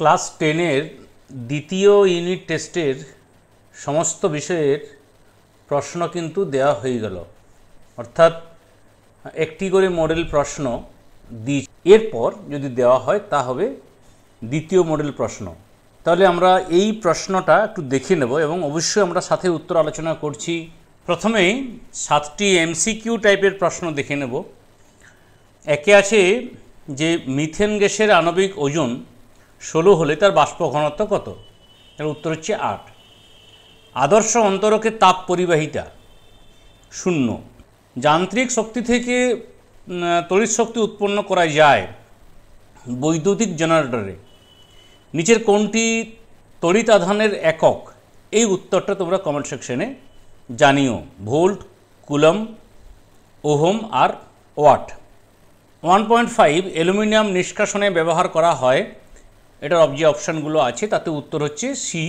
class টেনের দ্বিতীয় unit টেস্টের সমস্ত বিষয়ের প্রশ্ন কিন্তু দেয়া হয়ে গেল অর্থাৎ একটি করে মডেল প্রশ্ন দি এরপর যদি দেওয়া হয় তা হবে দ্বিতীয় মডেল প্রশ্ন তাহলে আমরা এই প্রশ্নটা একটু দেখে নেব এবং অবশ্যই আমরা সাথে উত্তর আলোচনা করছি প্রথমেই সাতটি এমসিকিউ টাইপের প্রশ্ন দেখে নেব একে আছে যে মিথেন গ্যাসের আণবিক ওজন ষোলো হলে তার বাষ্প ঘনত্ব কত তার উত্তর হচ্ছে আট আদর্শ অন্তরকে তাপ পরিবাহিতা শূন্য যান্ত্রিক শক্তি থেকে তড়িৎ শক্তি উৎপন্ন করা যায় বৈদ্যুতিক জেনারেটরে নিচের কোনটি তড়িৎ আধানের একক এই উত্তরটা তোমরা কমেন্ট সেকশনে জানিও ভোল্ট কুলম ওহম আর watt one point five aluminium নিষ্কাশনে ব্যবহার করা হয় এটার অব যে অপশানগুলো আছে তাতে উত্তর হচ্ছে সি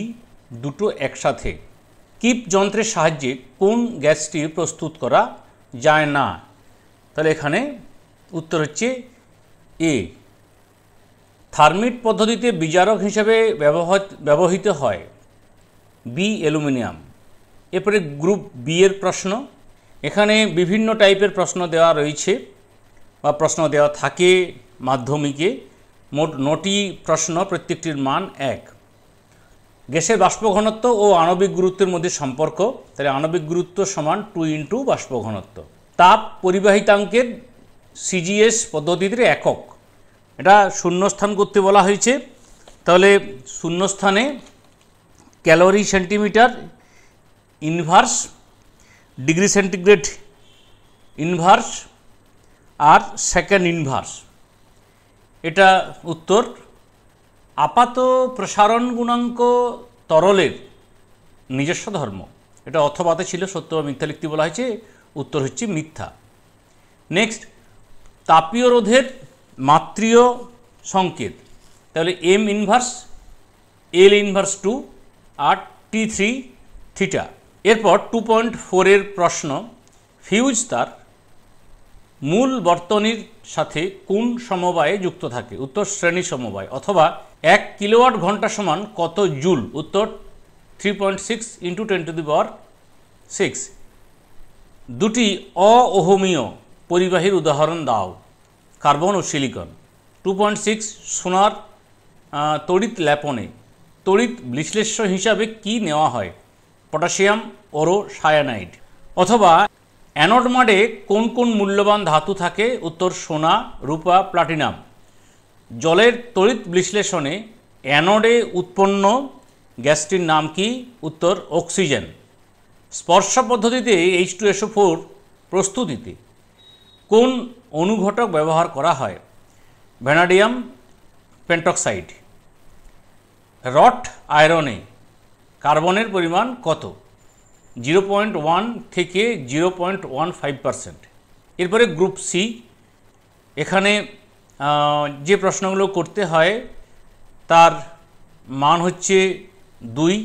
দুটো একসাথে কিপ যন্ত্রের সাহায্যে কোন গ্যাসটি প্রস্তুত করা যায় না তাহলে এখানে উত্তর হচ্ছে এ থার্মিট পদ্ধতিতে বিজারক হিসেবে ব্যবহার ব্যবহৃত হয় বি অ্যালুমিনিয়াম এরপরে গ্রুপ বি এর প্রশ্ন এখানে বিভিন্ন টাইপের প্রশ্ন দেওয়া রয়েছে বা প্রশ্ন দেওয়া থাকে মাধ্যমিকে মোট নটি প্রশ্ন প্রত্যেকটির মান এক গ্যাসের বাষ্প ঘনত্ব ও আণবিক গুরুত্বের মধ্যে সম্পর্ক তাহলে আণবিক গুরুত্ব সমান টু ইন্টু বাষ্প ঘনত্ব তাপ পরিবাহিতাঙ্কের সিজিএস পদ্ধতিতে একক এটা শূন্যস্থান করতে বলা হয়েছে তাহলে শূন্যস্থানে calorie centimetre inverse degree centigrade inverse আর সেকেন্ড ইনভার্স এটা উত্তর আপাত প্রসারণ গুণাঙ্ক তরলের নিজস্ব ধর্ম এটা অথবাতে ছিল সত্য বা মিথ্যা লিখতে বলা হয়েছে উত্তর হচ্ছে মিথ্যা নেক্সট তাপীয় রোধের মাতৃয় সংকেত তাহলে M inverse L inverse two R T three theta এরপর টু পয়েন্ট ফোরের প্রশ্ন ফিউজ তার মূল বর্তনীর সাথে কোন সমবায়ে যুক্ত থাকে উত্তর শ্রেণী সমবায় অথবা এক কিলোওয়াট ঘন্টা সমান কত জুল উত্তর three point six into ten to the power six দুটি অহমীয় পরিবাহীর উদাহরণ দাও কার্বন ও সিলিকন টু পয়েন্ট সিক্স সোনার তড়িৎ ল্যাপনে তড়িৎ বিশ্লেষ্য হিসাবে কি নেওয়া হয় পটাশিয়াম ওরো সায়ানাইড অথবা অ্যানোড মডে কোন কোন মূল্যবান ধাতু থাকে উত্তর সোনা রূপা প্লাটিনাম জলের তড়িৎ বিশ্লেষণে অ্যানোডে উৎপন্ন গ্যাসটির নাম কি উত্তর অক্সিজেন স্পর্শ পদ্ধতিতে এইচ টু এসও ফোর প্রস্তুতিতে কোন অনুঘটক ব্যবহার করা হয় ভ্যানাডিয়াম পেন্টক্সাইড রট আয়রনে কার্বনের পরিমাণ কত জিরো পয়েন্ট ওয়ান থেকে zero point one five percent এরপরে গ্রুপ সি এখানে যে প্রশ্নগুলো করতে হয় তার মান হচ্ছে দুই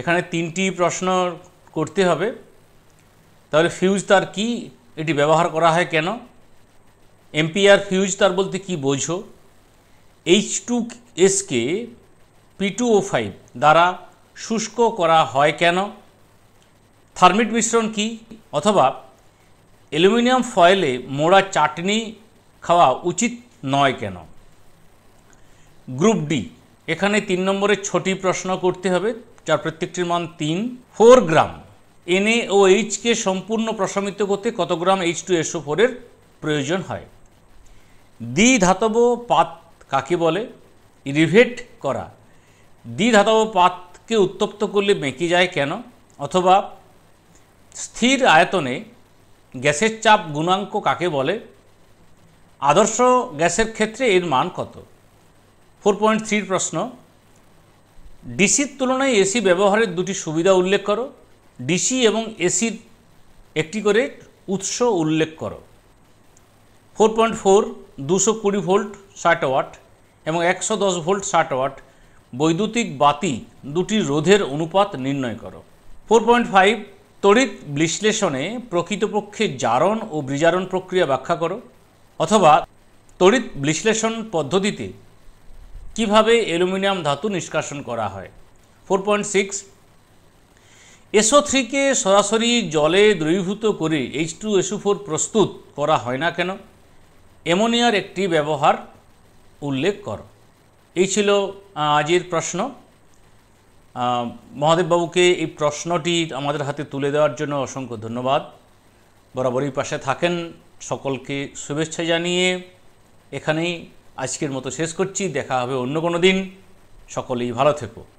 এখানে তিনটি প্রশ্ন করতে হবে তাহলে ফিউজ তার কি এটি ব্যবহার করা হয় কেন এমপিআর ফিউজ তার বলতে কি বোঝো এইচ টু এসকে পি টু ও ফাইভ দ্বারা শুষ্ক করা হয় কেন থার্মিট মিশ্রণ কি অথবা অ্যালুমিনিয়াম ফয়েলে মোড়া চাটনি খাওয়া উচিত নয় কেন গ্রুপ ডি এখানে তিন নম্বরের ছটি প্রশ্ন করতে হবে যার প্রত্যেকটির মান তিন ফোর গ্রাম এনএ ও এইচকে সম্পূর্ণ প্রশমিত করতে কত গ্রাম এইচ টু এসও ফোরের প্রয়োজন হয় দ্বি ধাতব পাত কাকে বলে রিভেট করা দ্বি ধাতব পাতকে উত্তপ্ত করলে বেঁকে যায় কেন অথবা স্থির আয়তনে গ্যাসের চাপ গুণাঙ্ক কাকে বলে আদর্শ গ্যাসের ক্ষেত্রে এর মান কত ফোর পয়েন্ট থ্রির প্রশ্ন ডিসির তুলনায় এসি ব্যবহারের দুটি সুবিধা উল্লেখ করো ডিসি এবং এসির একটি করে উৎস উল্লেখ করো ফোর পয়েন্ট ফোর দুশো কুড়ি ভোল্ট ষাট ওয়াট এবং একশো দশ ভোল্ট ষাট ওয়াট বৈদ্যুতিক বাতি দুটি রোধের অনুপাত নির্ণয় করো ফোর পয়েন্ট ফাইভ তড়িৎ বিশ্লেষণে প্রকৃতপক্ষে জারণ ও বিজারণ প্রক্রিয়া ব্যাখ্যা করো অথবা তড়িৎ বিশ্লেষণ পদ্ধতিতে কিভাবে অ্যালুমিনিয়াম ধাতু নিষ্কাশন করা হয় ফোর পয়েন্ট সিক্স এসও থ্রিকে সরাসরি জলে দ্রবীভূত করে এইচ টু এসু ফোর প্রস্তুত করা হয় না কেন অ্যামোনিয়ার একটি ব্যবহার উল্লেখ করো এই ছিল আজের প্রশ্ন মহাদেববাবুকে এই প্রশ্নটি আমাদের হাতে তুলে দেওয়ার জন্য অসংখ্য ধন্যবাদ বরাবরই পাশে থাকেন সকলকে শুভেচ্ছা জানিয়ে এখানেই আজকের মতো শেষ করছি দেখা হবে অন্য কোনো দিন সকলেই ভালো থেকো